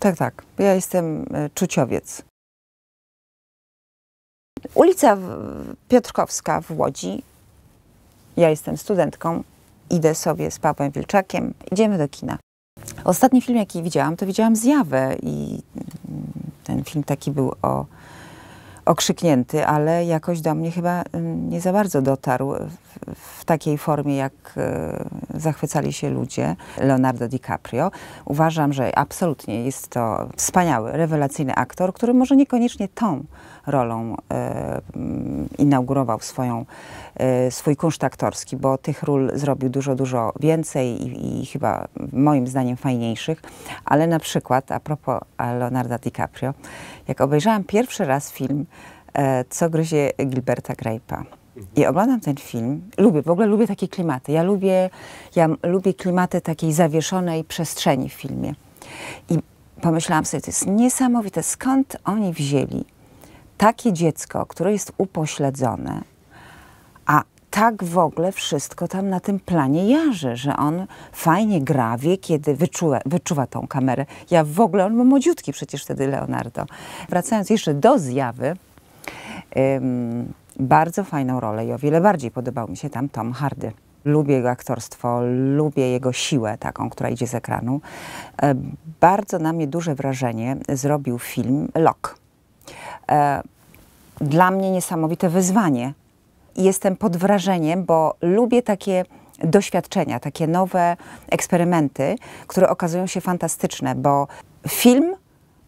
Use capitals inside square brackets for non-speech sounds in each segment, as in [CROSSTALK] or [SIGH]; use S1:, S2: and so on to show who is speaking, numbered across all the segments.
S1: Tak, tak. Ja jestem e, czuciowiec. Ulica Piotrkowska w Łodzi. Ja jestem studentką. Idę sobie z Pawłem Wilczakiem. Idziemy do kina. Ostatni film, jaki widziałam, to widziałam Zjawę i mm, ten film taki był o okrzyknięty, ale jakoś do mnie chyba mm, nie za bardzo dotarł w, w takiej formie, jak e, zachwycali się ludzie Leonardo DiCaprio. Uważam, że absolutnie jest to wspaniały, rewelacyjny aktor, który może niekoniecznie tą rolą e, mm, inaugurował swoją, e, swój kunszt aktorski, bo tych ról zrobił dużo, dużo więcej i, i chyba moim zdaniem fajniejszych, ale na przykład a propos Leonarda DiCaprio, jak obejrzałam pierwszy raz film e, Co gryzie Gilberta Grape'a, i oglądam ten film, lubię, w ogóle lubię takie klimaty. Ja lubię, ja lubię klimaty takiej zawieszonej przestrzeni w filmie. I pomyślałam sobie, to jest niesamowite, skąd oni wzięli takie dziecko, które jest upośledzone, a tak w ogóle wszystko tam na tym planie jarzy, że on fajnie gra, wie kiedy wyczuwa, wyczuwa tą kamerę. Ja w ogóle, on był młodziutki przecież wtedy Leonardo. Wracając jeszcze do zjawy, ym, bardzo fajną rolę i o wiele bardziej podobał mi się tam Tom Hardy. Lubię jego aktorstwo, lubię jego siłę taką, która idzie z ekranu. E, bardzo na mnie duże wrażenie zrobił film Lock. E, dla mnie niesamowite wyzwanie. Jestem pod wrażeniem, bo lubię takie doświadczenia, takie nowe eksperymenty, które okazują się fantastyczne, bo film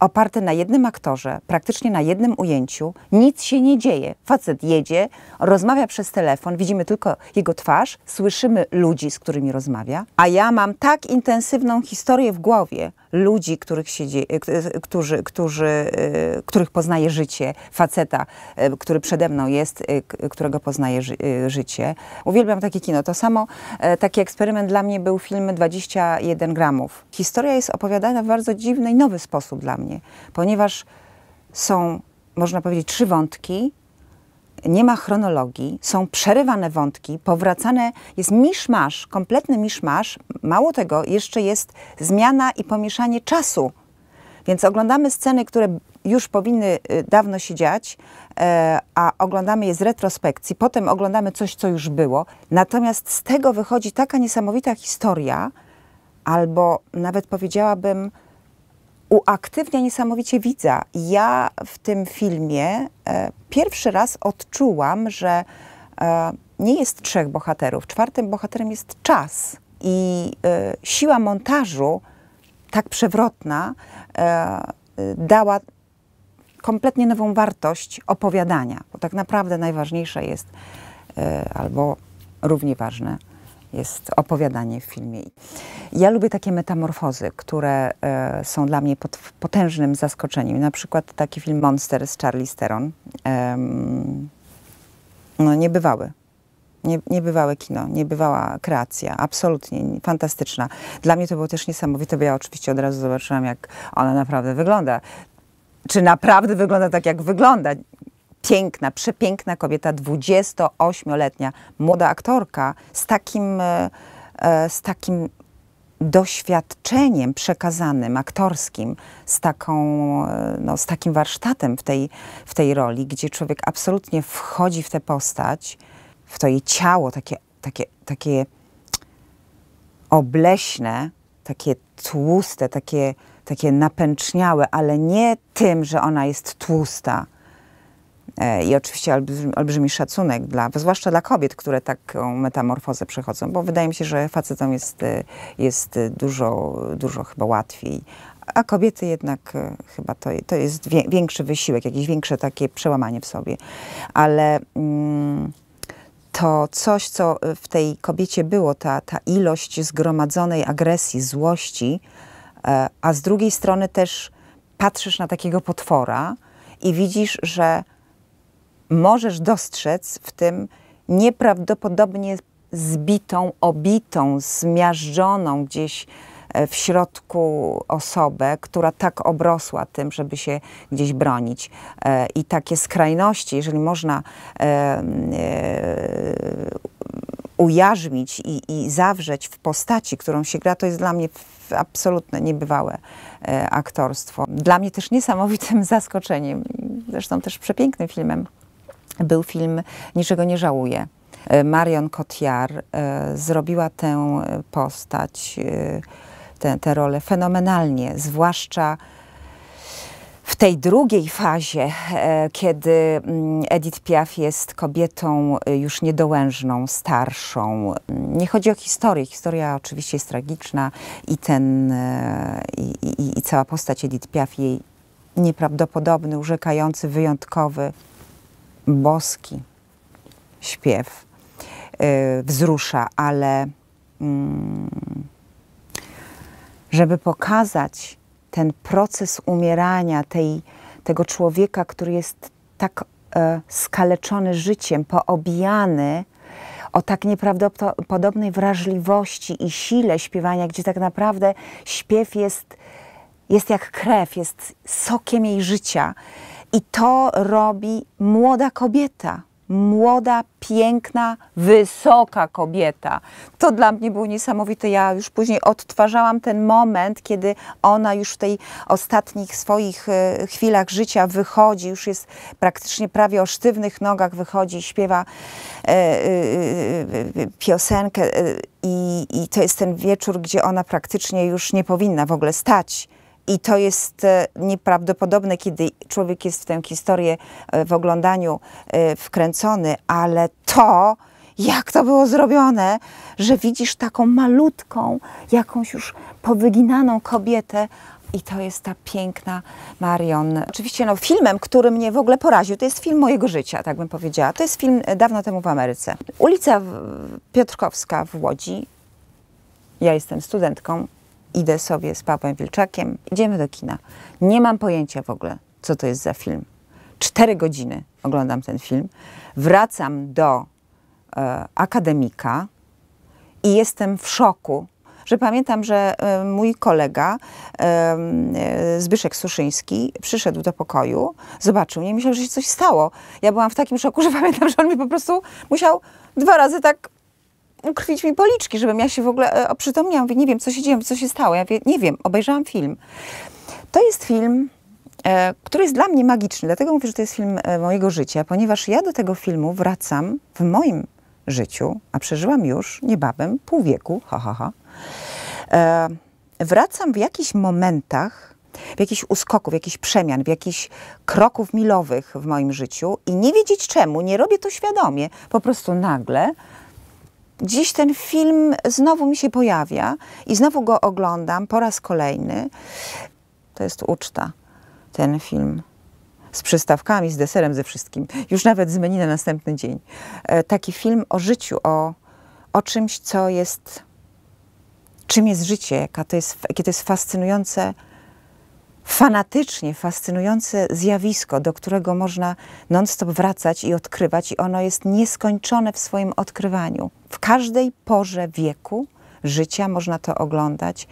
S1: oparty na jednym aktorze, praktycznie na jednym ujęciu, nic się nie dzieje. Facet jedzie, rozmawia przez telefon, widzimy tylko jego twarz, słyszymy ludzi, z którymi rozmawia, a ja mam tak intensywną historię w głowie, ludzi, których siedzi, e, którzy, którzy, e, których poznaje życie, faceta, e, który przede mną jest, którego poznaje ży życie. Uwielbiam takie kino. To samo, taki eksperyment dla mnie był film 21 gramów. Historia jest opowiadana w bardzo dziwny i nowy sposób dla mnie, ponieważ są, można powiedzieć, trzy wątki, nie ma chronologii, są przerywane wątki, powracane, jest miszmasz, kompletny miszmasz. Mało tego, jeszcze jest zmiana i pomieszanie czasu. Więc oglądamy sceny, które już powinny y, dawno się dziać, e, a oglądamy je z retrospekcji, potem oglądamy coś, co już było. Natomiast z tego wychodzi taka niesamowita historia, albo nawet powiedziałabym, uaktywnia niesamowicie widza. Ja w tym filmie e, pierwszy raz odczułam, że e, nie jest trzech bohaterów. Czwartym bohaterem jest czas i e, siła montażu, tak przewrotna, e, dała kompletnie nową wartość opowiadania, bo tak naprawdę najważniejsze jest e, albo równie ważne jest opowiadanie w filmie. Ja lubię takie metamorfozy, które e, są dla mnie pod, potężnym zaskoczeniem. Na przykład taki film Monster z Charlie Steron. Ehm, no niebywały. Nie, niebywałe kino, niebywała kreacja, absolutnie fantastyczna. Dla mnie to było też niesamowite, bo ja oczywiście od razu zobaczyłam, jak ona naprawdę wygląda. Czy naprawdę wygląda tak, jak wygląda? piękna, przepiękna kobieta, 28-letnia, młoda aktorka z takim, e, e, z takim doświadczeniem przekazanym, aktorskim, z, taką, e, no, z takim warsztatem w tej, w tej roli, gdzie człowiek absolutnie wchodzi w tę postać, w to jej ciało, takie, takie, takie obleśne, takie tłuste, takie, takie napęczniałe, ale nie tym, że ona jest tłusta, E, i oczywiście olbrzymi, olbrzymi szacunek, dla, zwłaszcza dla kobiet, które taką metamorfozę przechodzą, bo wydaje mi się, że facetom jest, e, jest dużo, dużo chyba łatwiej, a kobiety jednak e, chyba to, to jest większy wysiłek, jakieś większe takie przełamanie w sobie. Ale mm, to coś, co w tej kobiecie było, ta, ta ilość zgromadzonej agresji, złości, a z drugiej strony też patrzysz na takiego potwora i widzisz, że możesz dostrzec w tym nieprawdopodobnie zbitą, obitą, zmiażdżoną gdzieś e, w środku osobę, która tak obrosła tym, żeby się gdzieś bronić. E, I takie skrajności, jeżeli można e, ujarzmić i, i zawrzeć w postaci, którą się gra, to jest dla mnie absolutne, niebywałe aktorstwo. Dla mnie też niesamowitym [LAUGHS] zaskoczeniem, zresztą też przepięknym filmem był film Niczego nie żałuję. E, Marion Cotillard e, zrobiła tę postać, e, tę, tę rolę fenomenalnie, zwłaszcza w tej drugiej fazie, kiedy mm, Edith Piaf jest kobietą już niedołężną, starszą. Nie chodzi o historię. Historia oczywiście jest tragiczna i, ten, i, i, i cała postać Edith Piaf, jej nieprawdopodobny, urzekający, wyjątkowy boski śpiew y, wzrusza, ale mm, żeby pokazać ten proces umierania tej, tego człowieka, który jest tak e, skaleczony życiem, poobijany, o tak nieprawdopodobnej wrażliwości i sile śpiewania, gdzie tak naprawdę śpiew jest, jest jak krew, jest sokiem jej życia. I to robi młoda kobieta. Młoda, piękna, wysoka kobieta. To dla mnie było niesamowite. Ja już później odtwarzałam ten moment, kiedy ona już w tej ostatnich swoich e, chwilach życia wychodzi, już jest praktycznie prawie o sztywnych nogach, wychodzi, śpiewa e, e, piosenkę. I, I to jest ten wieczór, gdzie ona praktycznie już nie powinna w ogóle stać i to jest e, nieprawdopodobne, kiedy człowiek jest w tę historię e, w oglądaniu e, wkręcony, ale to, jak to było zrobione, że widzisz taką malutką, jakąś już powyginaną kobietę, i to jest ta piękna Marion. Oczywiście no, filmem, który mnie w ogóle poraził, to jest film mojego życia, tak bym powiedziała. To jest film dawno temu w Ameryce. Ulica Piotrkowska w Łodzi. Ja jestem studentką idę sobie z Pawłem Wilczakiem, idziemy do kina. Nie mam pojęcia w ogóle, co to jest za film. Cztery godziny oglądam ten film. Wracam do e, akademika i jestem w szoku, że pamiętam, że e, mój kolega e, e, Zbyszek Suszyński przyszedł do pokoju, zobaczył mnie i myślał, że się coś stało. Ja byłam w takim szoku, że [LAUGHS] pamiętam, że on mi po prostu musiał dwa razy tak ukrwić mi policzki, żebym ja się w ogóle e, oprzytomniała. Mówię, nie wiem, co się dzieje, co się stało. Ja mówię, nie wiem, obejrzałam film. To jest film, e, który jest dla mnie magiczny, dlatego mówię, że to jest film e, mojego życia, ponieważ ja do tego filmu wracam w moim życiu, a przeżyłam już niebawem pół wieku, ha, ha, ha. E, wracam w jakichś momentach, w jakichś uskoków, w jakichś przemian, w jakichś kroków milowych w moim życiu i nie wiedzieć czemu, nie robię to świadomie, po prostu nagle Dziś ten film znowu mi się pojawia i znowu go oglądam po raz kolejny. To jest uczta, ten film. Z przystawkami, z deserem, ze wszystkim. Już nawet z menu na następny dzień. E, taki film o życiu, o, o czymś, co jest czym jest życie, to jest, jakie to jest fascynujące fanatycznie fascynujące zjawisko, do którego można non-stop wracać i odkrywać, i ono jest nieskończone w swoim odkrywaniu. W każdej porze wieku życia można to oglądać.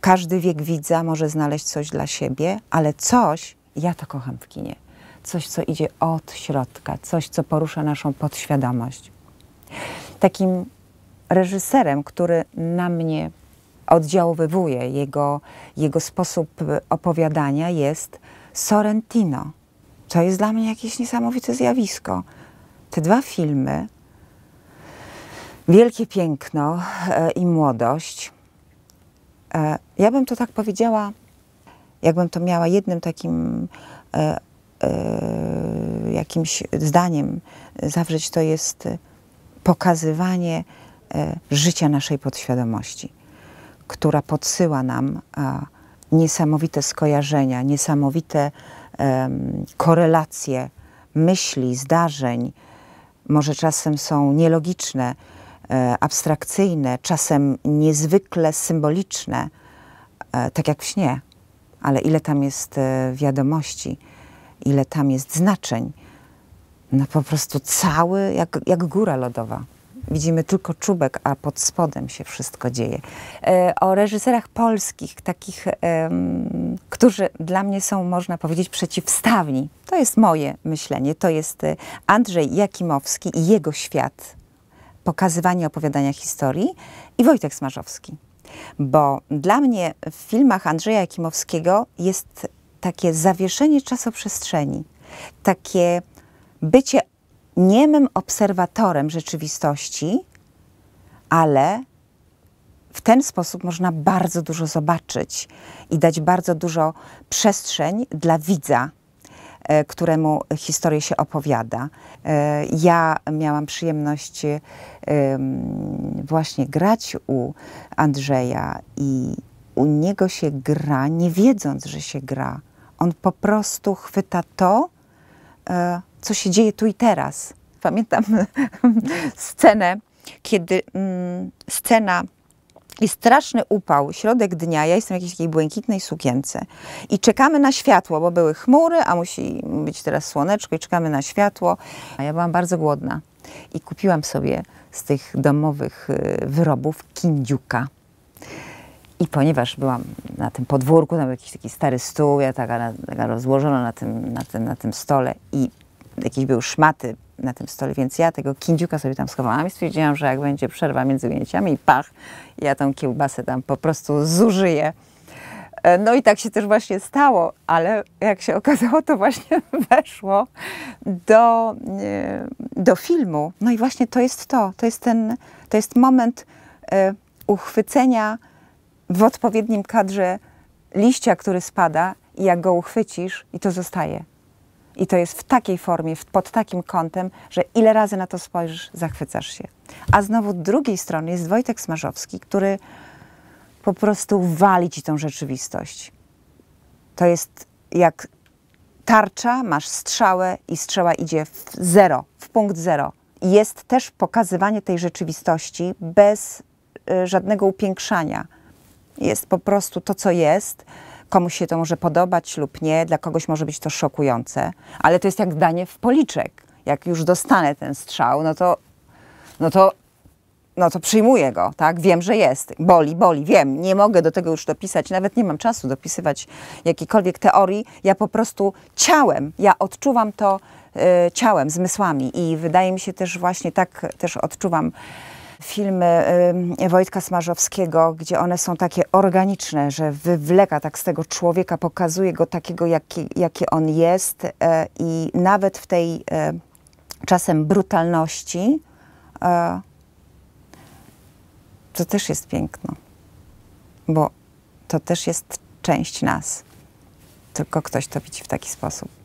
S1: Każdy wiek widza może znaleźć coś dla siebie, ale coś, ja to kocham w kinie, coś, co idzie od środka, coś, co porusza naszą podświadomość. Takim reżyserem, który na mnie oddziaływuje, jego, jego sposób opowiadania jest Sorrentino, co jest dla mnie jakieś niesamowite zjawisko. Te dwa filmy, Wielkie Piękno e, i Młodość, e, ja bym to tak powiedziała, jakbym to miała jednym takim e, jakimś zdaniem zawrzeć, to jest pokazywanie życia naszej podświadomości która podsyła nam e, niesamowite skojarzenia, niesamowite korelacje myśli, zdarzeń. Może czasem są nielogiczne, e, abstrakcyjne, czasem niezwykle symboliczne, e, tak jak w śnie, ale ile tam jest wiadomości, ile tam jest znaczeń. No po prostu cały, jak, jak góra lodowa widzimy tylko czubek, a pod spodem się wszystko dzieje. E, o reżyserach polskich, takich, którzy dla mnie są, można powiedzieć, przeciwstawni. To jest moje myślenie. To jest e, Andrzej Jakimowski i jego świat pokazywania, opowiadania historii i Wojtek Smarzowski. Bo dla mnie w filmach Andrzeja Jakimowskiego jest takie zawieszenie czasoprzestrzeni, takie bycie niemym obserwatorem rzeczywistości, ale w ten sposób można bardzo dużo zobaczyć i dać bardzo dużo przestrzeń dla widza, e, któremu historię się opowiada. E, ja miałam przyjemność e, właśnie grać u Andrzeja i u niego się gra, nie wiedząc, że się gra. On po prostu chwyta to, E, co się dzieje tu i teraz. Pamiętam [LAUGHS] scenę, kiedy mm, scena jest straszny upał, środek dnia, ja jestem w jakiejś takiej błękitnej sukience i czekamy na światło, bo były chmury, a musi być teraz słoneczko i czekamy na światło. A ja byłam bardzo głodna i kupiłam sobie z tych domowych y, wyrobów kindziuka. I ponieważ byłam na tym podwórku, tam był jakiś taki stary stół, ja taka, taka rozłożona na tym, na, tym, na tym stole i jakieś były szmaty na tym stole, więc ja tego kindziuka sobie tam schowałam i stwierdziłam, że jak będzie przerwa między ujęciami pach, ja tą kiełbasę tam po prostu zużyję. E, no i tak się też właśnie stało, ale jak się okazało, to właśnie [LAUGHS] weszło do, e, do filmu. No i właśnie to jest to, to jest ten, to jest moment e, uchwycenia w odpowiednim kadrze liścia, który spada, i jak go uchwycisz, i to zostaje. I to jest w takiej formie, pod takim kątem, że ile razy na to spojrzysz, zachwycasz się. A znowu z drugiej strony jest Wojtek Smarzowski, który po prostu wali ci tą rzeczywistość. To jest jak tarcza, masz strzałę i strzała idzie w zero, w punkt zero. Jest też pokazywanie tej rzeczywistości bez y, żadnego upiększania. Jest po prostu to, co jest. Komuś się to może podobać lub nie, dla kogoś może być to szokujące, ale to jest jak danie w policzek. Jak już dostanę ten strzał, no to, no to, no to przyjmuję go, tak? Wiem, że jest. Boli, boli, wiem. Nie mogę do tego już dopisać, nawet nie mam czasu dopisywać jakiejkolwiek teorii. Ja po prostu ciałem, ja odczuwam to y, ciałem, zmysłami i wydaje mi się też właśnie tak też odczuwam filmy Wojtka Smarzowskiego, gdzie one są takie organiczne, że wywleka tak z tego człowieka, pokazuje go takiego, jaki, jaki on jest e, i nawet w tej e, czasem brutalności e, to też jest piękno, bo to też jest część nas, tylko ktoś to widzi w taki sposób.